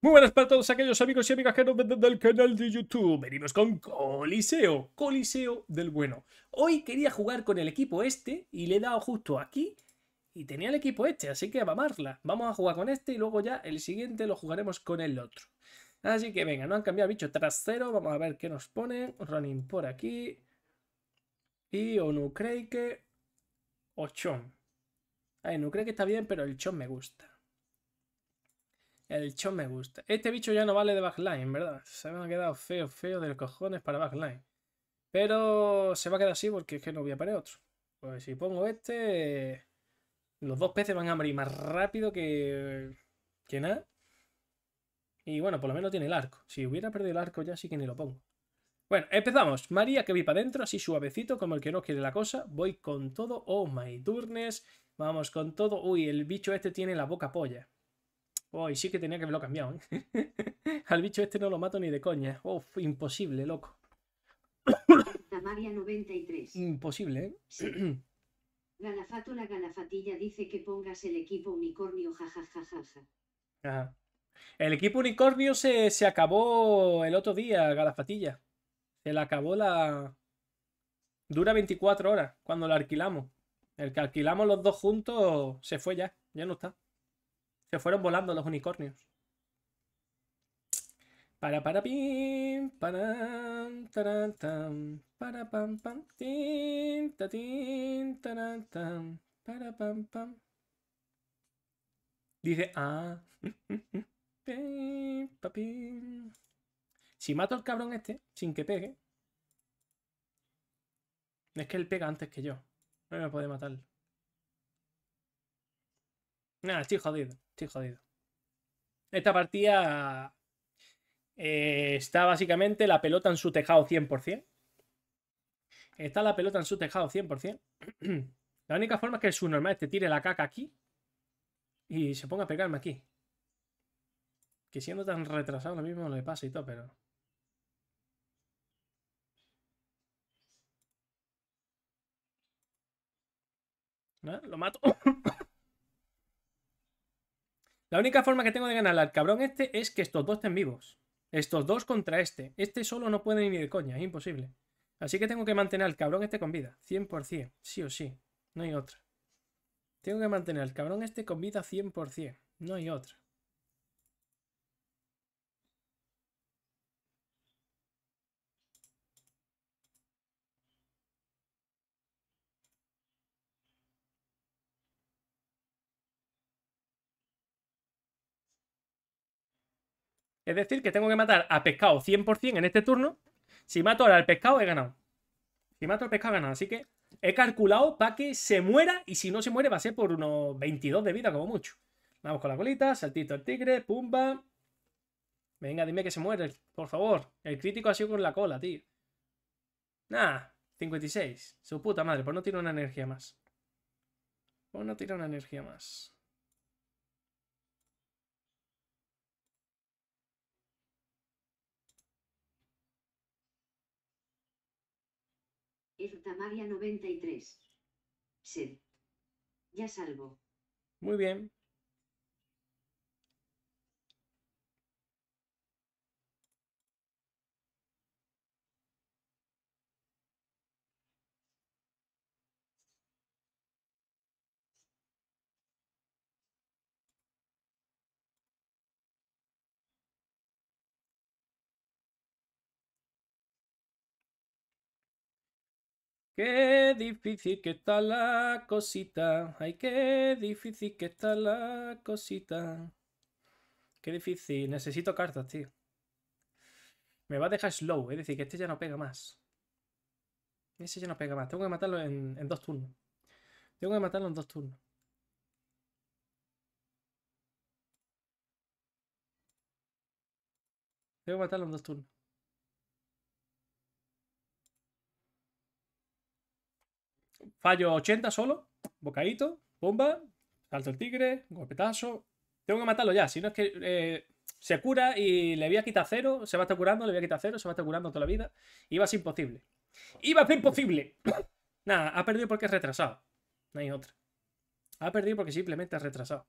Muy buenas para todos aquellos amigos y amigas que nos ven desde canal de YouTube. Venimos con Coliseo, Coliseo del bueno. Hoy quería jugar con el equipo este y le he dado justo aquí y tenía el equipo este, así que a mamarla. Vamos a jugar con este y luego ya el siguiente lo jugaremos con el otro. Así que venga, no han cambiado bicho trasero, vamos a ver qué nos ponen. Running por aquí. Y Onukreike o Chon. Ay, no está bien, pero el Chon me gusta. El chon me gusta. Este bicho ya no vale de backline, ¿verdad? Se me ha quedado feo, feo de los cojones para backline. Pero se va a quedar así porque es que no voy a parar otro. Pues si pongo este... Los dos peces van a morir más rápido que... Que nada. Y bueno, por lo menos tiene el arco. Si hubiera perdido el arco ya sí que ni lo pongo. Bueno, empezamos. María que vi para adentro, así suavecito, como el que no quiere la cosa. Voy con todo. Oh my turnes. Vamos con todo. Uy, el bicho este tiene la boca polla. Uy, sí que tenía que haberlo cambiado, ¿eh? Al bicho este no lo mato ni de coña. imposible, loco. 93. Imposible, ¿eh? Sí. galafatilla dice que pongas el equipo unicornio, jajajajaja. Ajá. El equipo unicornio se, se acabó el otro día, galafatilla. Se la acabó la... Dura 24 horas cuando la alquilamos. El que alquilamos los dos juntos se fue ya, ya no está. Se fueron volando los unicornios. Para para pim, para tan tan para pam pam tin taran, tan para pam pam. Dice ah. pim, Si mato al cabrón este sin que pegue. Es que él pega antes que yo. No me puede matar. Nada, estoy jodido. Estoy jodido. Esta partida eh, está básicamente la pelota en su tejado 100%. Está la pelota en su tejado 100%. la única forma es que el subnormal te tire la caca aquí y se ponga a pegarme aquí. Que siendo tan retrasado lo mismo le pasa y todo, pero... Lo mato. La única forma que tengo de ganar al cabrón este es que estos dos estén vivos. Estos dos contra este. Este solo no puede ni de coña, es imposible. Así que tengo que mantener al cabrón este con vida, 100%, sí o sí, no hay otra. Tengo que mantener al cabrón este con vida 100%, no hay otra. Es decir, que tengo que matar a pescado 100% en este turno. Si mato ahora al pescado, he ganado. Si mato al pescado, he ganado. Así que he calculado para que se muera. Y si no se muere, va a ser por unos 22 de vida, como mucho. Vamos con la colita, saltito al tigre, pumba. Venga, dime que se muere, por favor. El crítico ha sido con la cola, tío. Nah, 56. Su puta madre, pues no tiene una energía más. Pues no tiene una energía más. Mirta 93. Sed. Ya salvo. Muy bien. Qué difícil que está la cosita. Ay, qué difícil que está la cosita. Qué difícil. Necesito cartas, tío. Me va a dejar slow, es decir, que este ya no pega más. Ese ya no pega más. Tengo que matarlo en, en dos turnos. Tengo que matarlo en dos turnos. Tengo que matarlo en dos turnos. Fallo 80 solo, bocadito, bomba, salto el tigre, golpetazo. Tengo que matarlo ya, si no es que eh, se cura y le voy a quitar cero, se va a estar curando, le voy a quitar cero, se va a estar curando toda la vida. Iba a ser imposible. Iba a ser imposible. Nada, ha perdido porque es retrasado. No hay otra. Ha perdido porque simplemente es retrasado.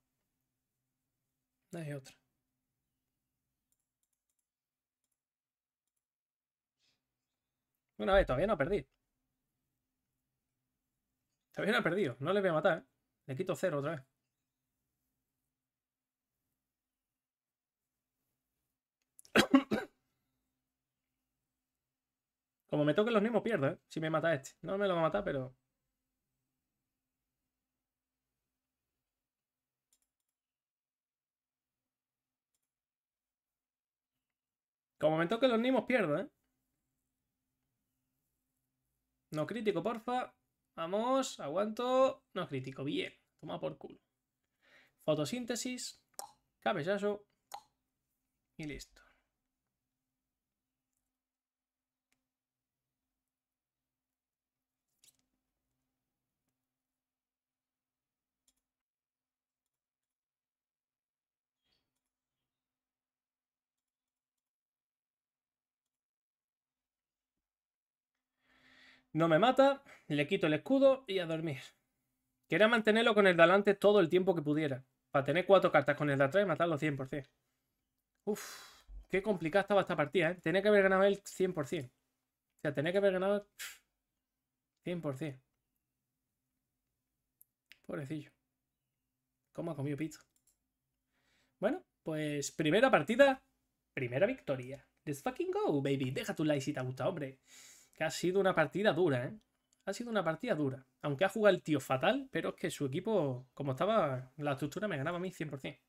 No hay otra. Una vez, todavía no ha perdido. Se no perdido. No le voy a matar, ¿eh? Le quito cero otra vez. Como me toquen los mismos, pierdo, ¿eh? Si me mata este. No me lo va a matar, pero... Como me toque los nimos, pierdo, ¿eh? No crítico, porfa. Vamos, aguanto. No crítico, bien. Toma por culo. Fotosíntesis, cabezazo y listo. No me mata, le quito el escudo y a dormir. Quería mantenerlo con el de adelante todo el tiempo que pudiera. Para tener cuatro cartas con el de atrás y matarlo 100%. Uf, qué complicada estaba esta partida, ¿eh? Tenía que haber ganado él 100%. O sea, tenía que haber ganado 100%. Pobrecillo. ¿Cómo ha comido pizza? Bueno, pues primera partida, primera victoria. Let's fucking go, baby. Deja tu like si te ha hombre ha sido una partida dura, ¿eh? Ha sido una partida dura. Aunque ha jugado el tío fatal, pero es que su equipo, como estaba, la estructura me ganaba a mí 100%.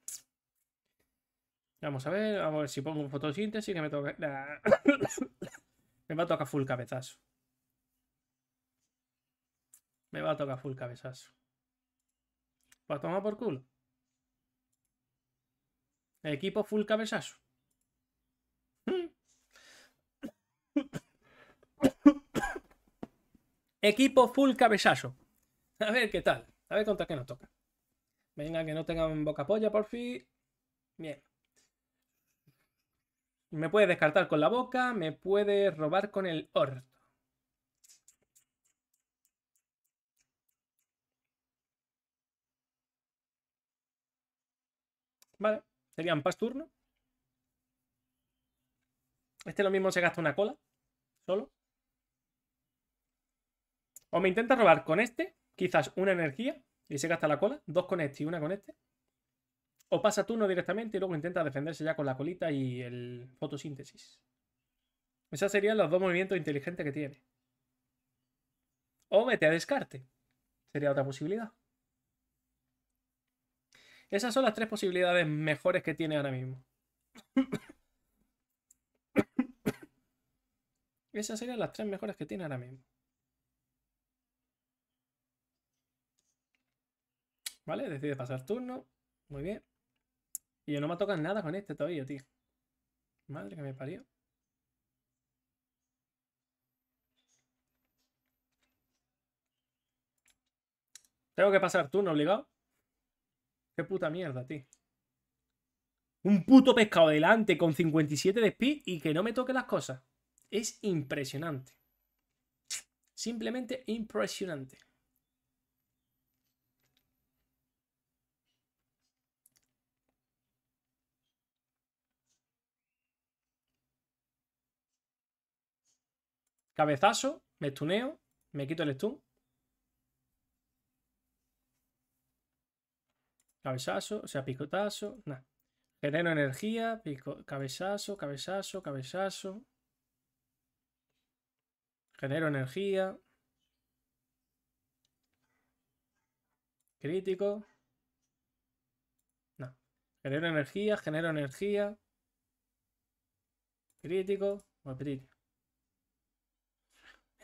Vamos a ver, vamos a ver si pongo un fotosíntesis que me toca... me va a tocar full cabezazo. Me va a tocar full cabezazo. Va a tomar por culo. Equipo full cabezazo. Equipo full cabezazo. A ver qué tal. A ver contra qué nos toca. Venga, que no tengan boca polla, por fin. Bien. Me puede descartar con la boca, me puede robar con el orto. Vale, serían pas turno. Este lo mismo se gasta una cola, solo. O me intenta robar con este, quizás una energía, y se gasta la cola, dos con este y una con este. O pasa turno directamente y luego intenta defenderse ya con la colita y el fotosíntesis. Esas serían los dos movimientos inteligentes que tiene. O mete a descarte. Sería otra posibilidad. Esas son las tres posibilidades mejores que tiene ahora mismo. Esas serían las tres mejores que tiene ahora mismo. ¿Vale? Decide pasar turno. Muy bien. Y yo no me tocan nada con este todavía, tío. Madre que me parió. Tengo que pasar turno obligado. Qué puta mierda, tío. Un puto pescado adelante con 57 de speed y que no me toque las cosas. Es impresionante. Simplemente impresionante. Cabezazo, me estuneo, me quito el stun. Cabezazo, o sea, picotazo, nada. Genero energía, pico, cabezazo, cabezazo, cabezazo. Genero energía. Crítico. No. Genero energía, genero energía. Crítico. crítico.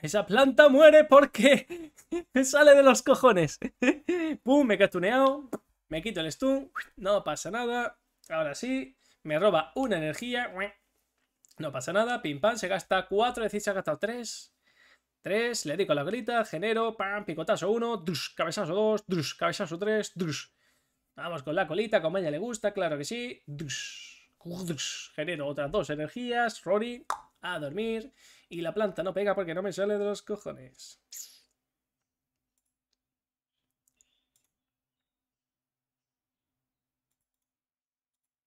Esa planta muere porque sale de los cojones. Pum, me he castuneado. Me quito el stun. No pasa nada. Ahora sí. Me roba una energía. No pasa nada. Pim pam. Se gasta 4. Es decir, se ha gastado tres. Tres. Le dedico la grita. Genero. Pam. Picotazo uno. drus, cabezazo dos. drus, cabezazo tres. drus. Vamos con la colita. Como a ella le gusta. Claro que sí. drus Genero otras dos energías. Rory. A dormir. Y la planta no pega porque no me sale de los cojones.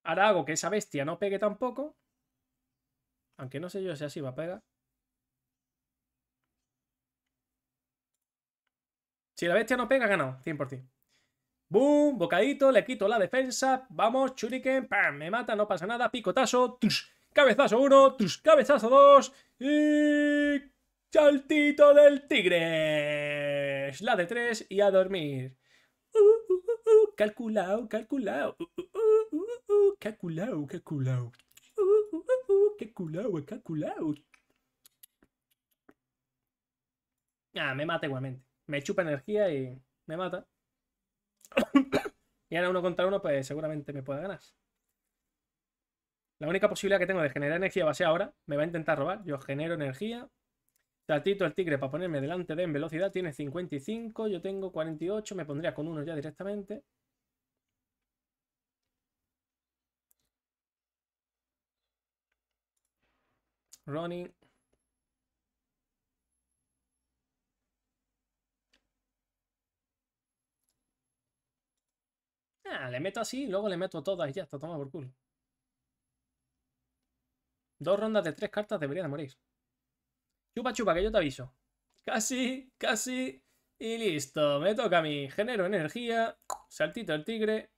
Ahora hago que esa bestia no pegue tampoco. Aunque no sé yo si así va a pegar. Si la bestia no pega, ganado, 100%. Boom, bocadito, le quito la defensa. Vamos, churiquen, pam, me mata, no pasa nada, picotazo. ¡tush! Cabezazo 1, cabezazo 2 y... Chaltito del tigre. La de 3 y a dormir. Calculado, calculado. Calculado, calculao, Calculado, calculado. Ah, me mata igualmente. Me chupa energía y me mata. y ahora uno contra uno, pues seguramente me pueda ganar. La única posibilidad que tengo de generar energía va a ser ahora. Me va a intentar robar. Yo genero energía. Tratito el tigre para ponerme delante de en velocidad. Tiene 55. Yo tengo 48. Me pondría con uno ya directamente. Running. Ah, le meto así, luego le meto todas y ya está, toma por culo. Dos rondas de tres cartas debería de morir. Chupa, chupa, que yo te aviso. Casi, casi. Y listo, me toca a mí. Genero energía, saltito el tigre.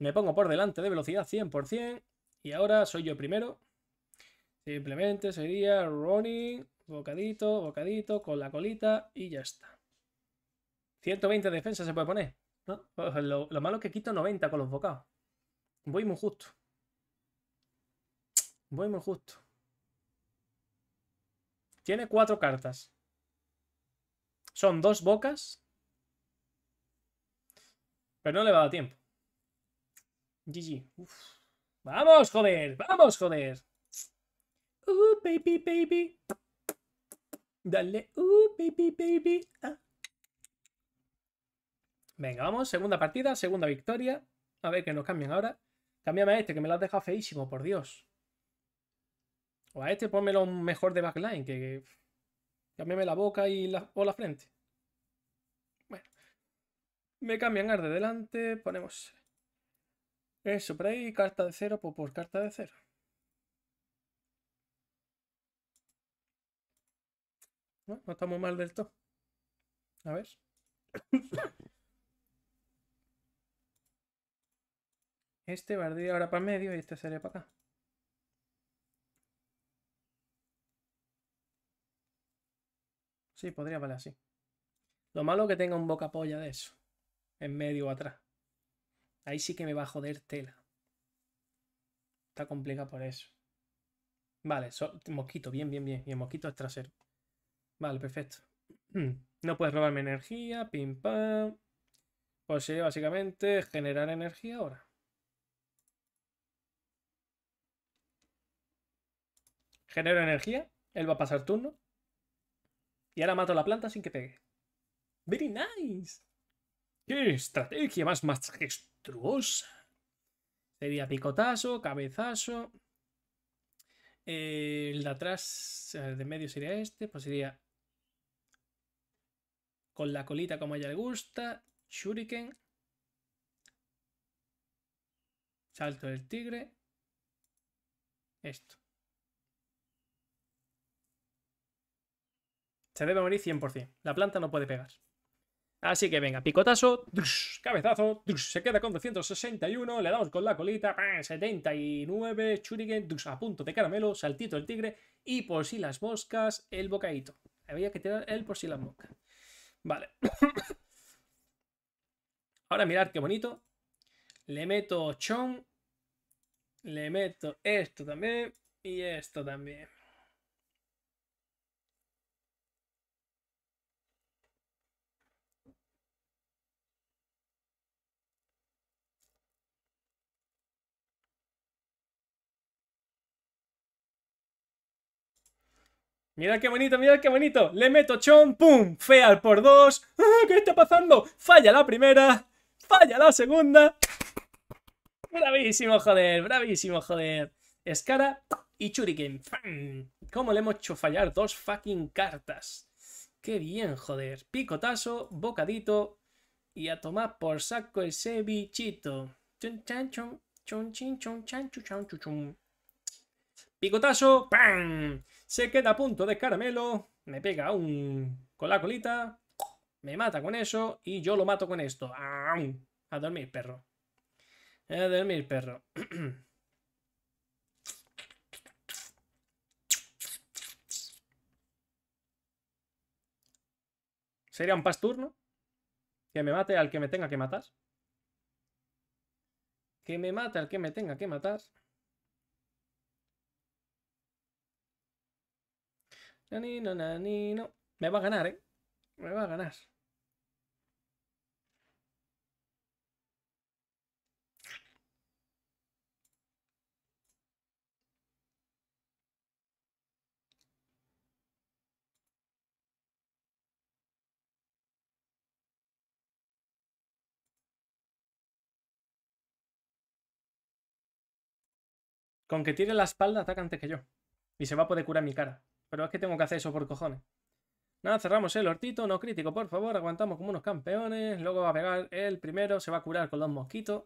Me pongo por delante de velocidad 100%. Y ahora soy yo primero. Simplemente sería running, bocadito, bocadito, con la colita y ya está. 120 de defensa se puede poner. Pues lo, lo malo es que quito 90 con los bocados. Voy muy justo. Voy muy justo. Tiene cuatro cartas. Son dos bocas. Pero no le va a dar tiempo. GG. ¡Vamos, joder! ¡Vamos, joder! ¡Uh, baby, baby! Dale. ¡Uh, baby, baby! Ah. Venga, vamos. Segunda partida, segunda victoria. A ver que nos cambian ahora. Cámbiame a este, que me lo has dejado feísimo, por Dios. O a este pónmelo mejor de backline, que, que cámbiame la boca y la, o la frente. Bueno. Me cambian ar de delante, ponemos eso por ahí, carta de cero pues, por, carta de cero. No, estamos mal del todo. A ver. Este va a ir ahora para medio y este sería para acá. Sí, podría valer así. Lo malo es que tenga un boca polla de eso. En medio o atrás. Ahí sí que me va a joder tela. Está complicado por eso. Vale, mosquito, bien, bien, bien. Y el mosquito es trasero. Vale, perfecto. No puedes robarme energía, pim pam. Pues sí, básicamente generar energía ahora. Genero energía, él va a pasar turno. Y ahora mato la planta sin que pegue. Very nice. ¡Qué estrategia más majestuosa! Sería picotazo, cabezazo. El de atrás, eh, de medio sería este. Pues sería con la colita como a ella le gusta. Shuriken. Salto del tigre. Esto. Se debe morir 100%. La planta no puede pegar. Así que venga, picotazo, cabezazo, se queda con 261, le damos con la colita, 79, churigen, a punto de caramelo, saltito el tigre y por si las moscas, el bocadito. Había que tirar el por si las moscas. Vale. Ahora mirad qué bonito. Le meto chon, le meto esto también y esto también. Mira qué bonito, mira qué bonito. Le meto chon, pum, feal por dos. Ah, ¿Qué está pasando? Falla la primera, falla la segunda. Bravísimo, joder, bravísimo, joder. Escara y Churiken. ¿Cómo le hemos hecho fallar dos fucking cartas? Qué bien, joder. Picotazo, bocadito y a tomar por saco ese bichito. Chun chan chon! chon chin chon, chan chun chan Picotazo, ¡pam! Se queda a punto de caramelo. Me pega un... con la colita. Me mata con eso. Y yo lo mato con esto. A dormir, perro. A dormir, perro. Sería un pasturno. Que me mate al que me tenga que matar. Que me mate al que me tenga que matar. Nanino, nanino. Me va a ganar, ¿eh? Me va a ganar. Con que tire la espalda ataca antes que yo. Y se va a poder curar mi cara. Pero es que tengo que hacer eso por cojones. Nada, cerramos el hortito, no crítico, por favor, aguantamos como unos campeones, luego va a pegar el primero, se va a curar con los mosquitos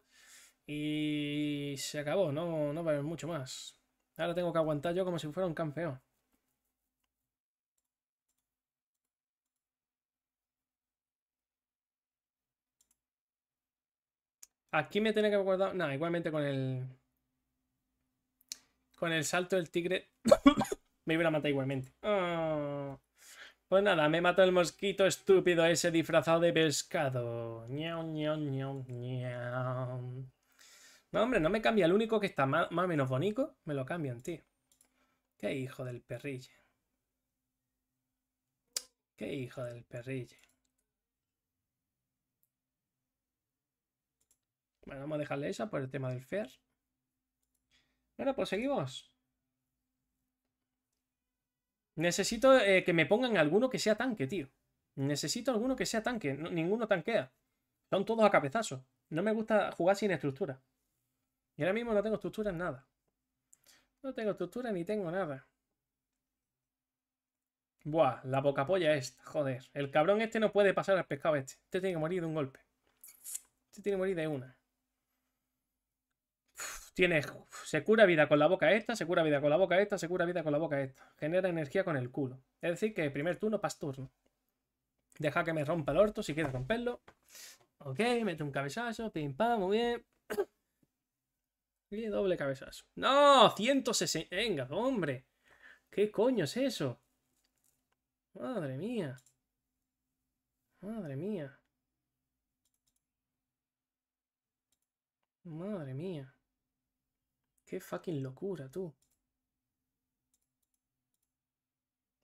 y se acabó, no, no va a haber mucho más. Ahora tengo que aguantar yo como si fuera un campeón. Aquí me tiene que guardar... Nada, igualmente con el... Con el salto del tigre... Me a matar igualmente. Ah. Pues nada, me mató el mosquito estúpido ese disfrazado de pescado. No, hombre, no me cambia. El único que está más, o menos bonito, me lo cambian, tío. Qué hijo del perrille. Qué hijo del perrille. Bueno, vamos a dejarle esa por el tema del fer. Bueno, pues seguimos. Necesito eh, que me pongan alguno que sea tanque, tío. Necesito alguno que sea tanque. ninguno tanquea. Son todos a cabezazos. No me gusta jugar sin estructura. Y ahora mismo no tengo estructura en nada. No tengo estructura ni tengo nada. Buah, la boca polla es joder. El cabrón este no puede pasar al pescado este. Este tiene que morir de un golpe. Este tiene que morir de una. Tiene, se cura vida con la boca esta, se cura vida con la boca esta, se cura vida con la boca esta. Genera energía con el culo. Es decir, que primer turno, pas turno. Deja que me rompa el orto si quieres romperlo. Ok, mete un cabezazo, pim pam, muy bien. Y doble cabezazo. ¡No! 160. Venga, hombre. ¿Qué coño es eso? Madre mía. Madre mía. Madre mía. Qué fucking locura, tú.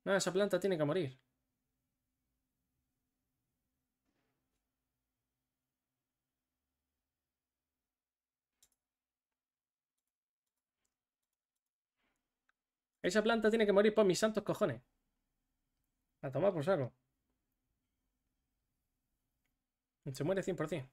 No, esa planta tiene que morir. Esa planta tiene que morir por mis santos cojones. La tomar por saco. Se muere 100%.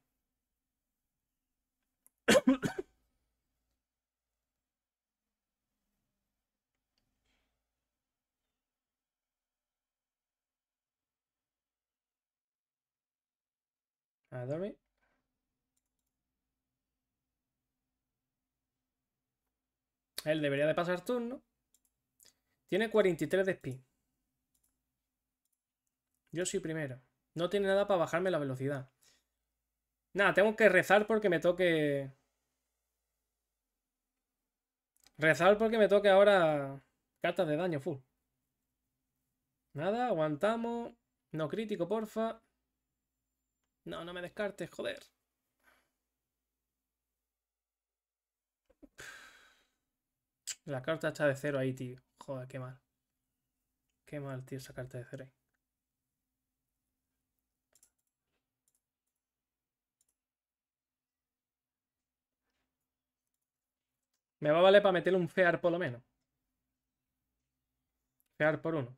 Él debería de pasar turno. Tiene 43 de speed. Yo soy primero. No tiene nada para bajarme la velocidad. Nada, tengo que rezar porque me toque... Rezar porque me toque ahora cartas de daño full. Nada, aguantamos. No crítico, porfa. No, no me descartes, joder. La carta está de cero ahí, tío. Joder, qué mal. Qué mal, tío, esa carta de cero ahí. Me va a valer para meterle un fear por lo menos. Fear por uno.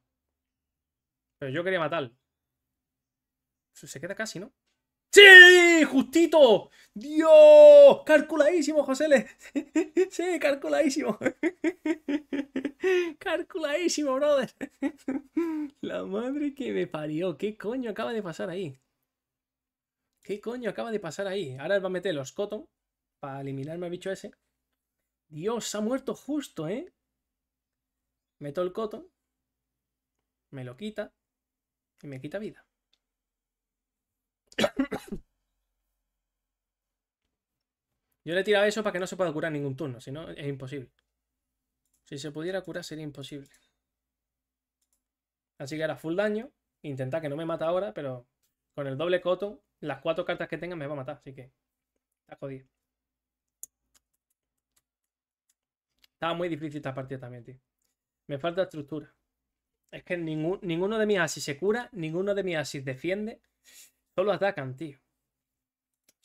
Pero yo quería matar. Se queda casi, ¿no? ¡Sí! ¡Justito! ¡Dios! ¡Calculadísimo, José! ¡Sí, calculadísimo! ¡Calculadísimo, brother! La madre que me parió. ¿Qué coño acaba de pasar ahí? ¿Qué coño acaba de pasar ahí? Ahora va a meter los Cotton para eliminarme al bicho ese. Dios, ha muerto justo, ¿eh? Meto el Cotton. Me lo quita. Y me quita vida. Yo le he tirado eso para que no se pueda curar ningún turno, si no es imposible. Si se pudiera curar sería imposible. Así que ahora full daño. Intenta que no me mata ahora, pero con el doble coto, las cuatro cartas que tenga me va a matar, así que está jodido. Estaba muy difícil esta partida también, tío. Me falta estructura. Es que ninguno de mis asis se cura, ninguno de mis asis defiende. Solo atacan, tío.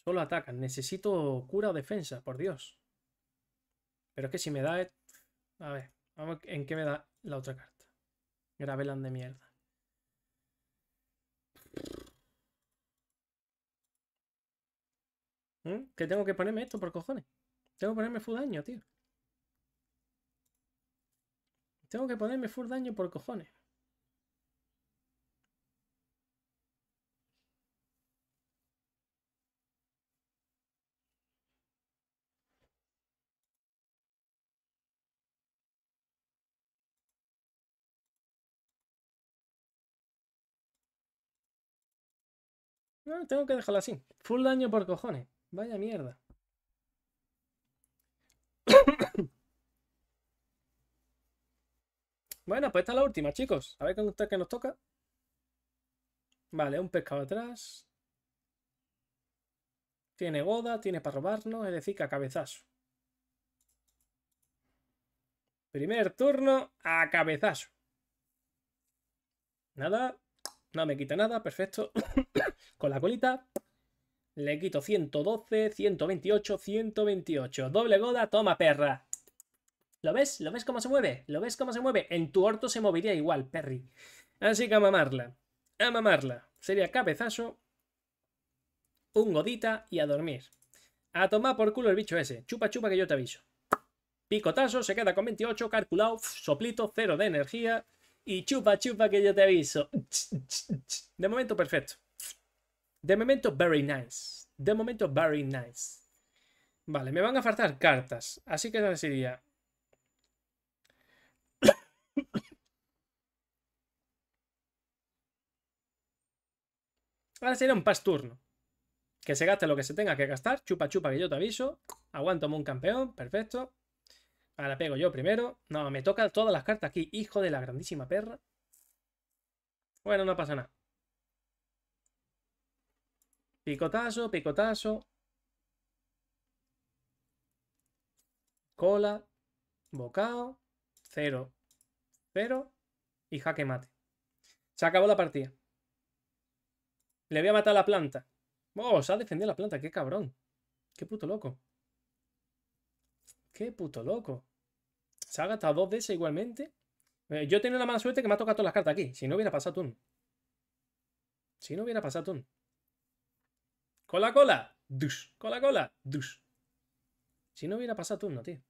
Solo atacan. Necesito cura o defensa, por Dios. Pero es que si me da... E- A ver, vamos en qué me da la otra carta. Gravelan de mierda. ¿Mm? Que tengo que ponerme esto por cojones. Tengo que ponerme full daño, tío. Tengo que ponerme full daño por cojones. No, ah, tengo que dejarla así. Full daño por cojones. Vaya mierda. bueno, pues esta es la última, chicos. A ver qué que nos toca. Vale, un pescado atrás. Tiene goda, tiene para robarnos, es decir, que a cabezazo. Primer turno a cabezazo. Nada, no me quita nada, perfecto. Con la colita le quito 112, 128, 128. Doble goda, toma perra. ¿Lo ves? ¿Lo ves cómo se mueve? ¿Lo ves cómo se mueve? En tu orto se movería igual, Perry. Así que a mamarla. A mamarla. Sería cabezazo. Un godita y a dormir. A tomar por culo el bicho ese. Chupa, chupa que yo te aviso. Picotazo, se queda con 28, calculado, soplito, cero de energía. Y chupa, chupa, que yo te aviso. De momento, perfecto. De momento, very nice. De momento, very nice. Vale, me van a faltar cartas. Así que sería... Ahora sería un turno. Que se gaste lo que se tenga que gastar. Chupa, chupa, que yo te aviso. Aguanto un campeón. Perfecto. Ahora pego yo primero. No, me toca todas las cartas aquí. Hijo de la grandísima perra. Bueno, no pasa nada. Picotazo, picotazo. Cola. Bocado. Cero. Cero. Y jaque mate. Se acabó la partida. Le voy a matar a la planta. Oh, se ha defendido la planta. Qué cabrón. Qué puto loco. Qué puto loco. Se ha gastado dos de ese igualmente. Eh, yo he tenido la mala suerte que me ha tocado todas las cartas aquí. Si no hubiera pasado un, Si no hubiera pasado un, Cola, cola. Dush. Cola, cola. Dush. Si no hubiera pasado turno, tío.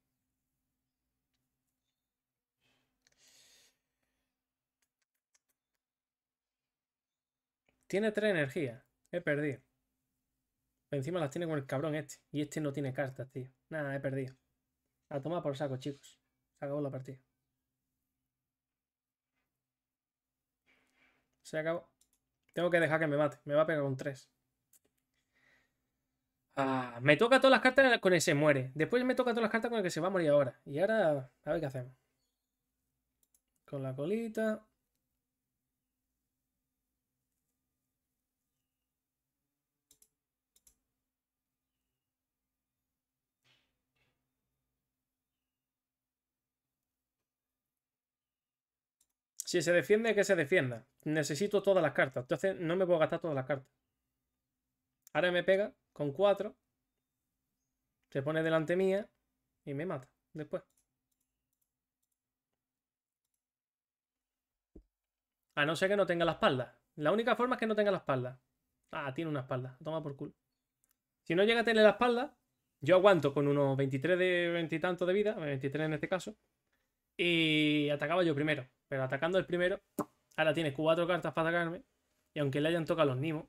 Tiene tres energías. He perdido. encima las tiene con el cabrón este. Y este no tiene cartas, tío. Nada, he perdido. A tomar por saco, chicos. Se acabó la partida. Se acabó. Tengo que dejar que me mate. Me va a pegar un 3. Ah, me toca todas las cartas con el se muere. Después me toca todas las cartas con el que se va a morir ahora. Y ahora, a ver qué hacemos. Con la colita. Si se defiende, que se defienda. Necesito todas las cartas. Entonces no me puedo gastar todas las cartas. Ahora me pega con 4. Se pone delante mía y me mata después. A no ser que no tenga la espalda. La única forma es que no tenga la espalda. Ah, tiene una espalda. Toma por culo. Si no llega a tener la espalda, yo aguanto con unos 23 de 20 de vida, 23 en este caso, y atacaba yo primero. Pero atacando el primero, ahora tiene cuatro cartas para atacarme. Y aunque le hayan tocado los nimos,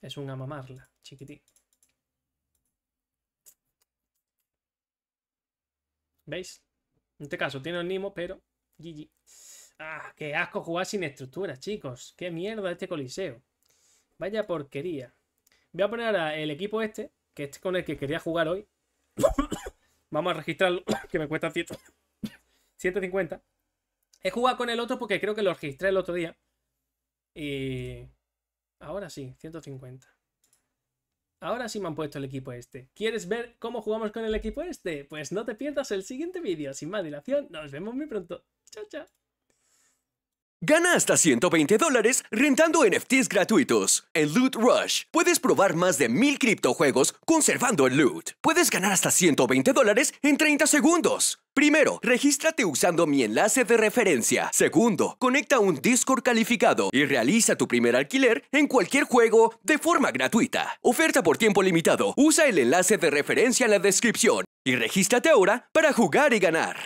es una mamarla, chiquitín. ¿Veis? En este caso tiene los Nimo, pero... GG. ¡Ah! ¡Qué asco jugar sin estructura, chicos! ¡Qué mierda este coliseo! Vaya porquería. Voy a poner ahora el equipo este, que es con el que quería jugar hoy. Vamos a registrarlo, que me cuesta 150. He jugado con el otro porque creo que lo registré el otro día. Y... Ahora sí, 150. Ahora sí me han puesto el equipo este. ¿Quieres ver cómo jugamos con el equipo este? Pues no te pierdas el siguiente vídeo. Sin más dilación, nos vemos muy pronto. Chao, chao. Gana hasta 120 dólares rentando NFTs gratuitos. En Loot Rush puedes probar más de 1000 criptojuegos conservando el loot. Puedes ganar hasta 120 dólares en 30 segundos. Primero, regístrate usando mi enlace de referencia. Segundo, conecta un Discord calificado y realiza tu primer alquiler en cualquier juego de forma gratuita. Oferta por tiempo limitado. Usa el enlace de referencia en la descripción y regístrate ahora para jugar y ganar.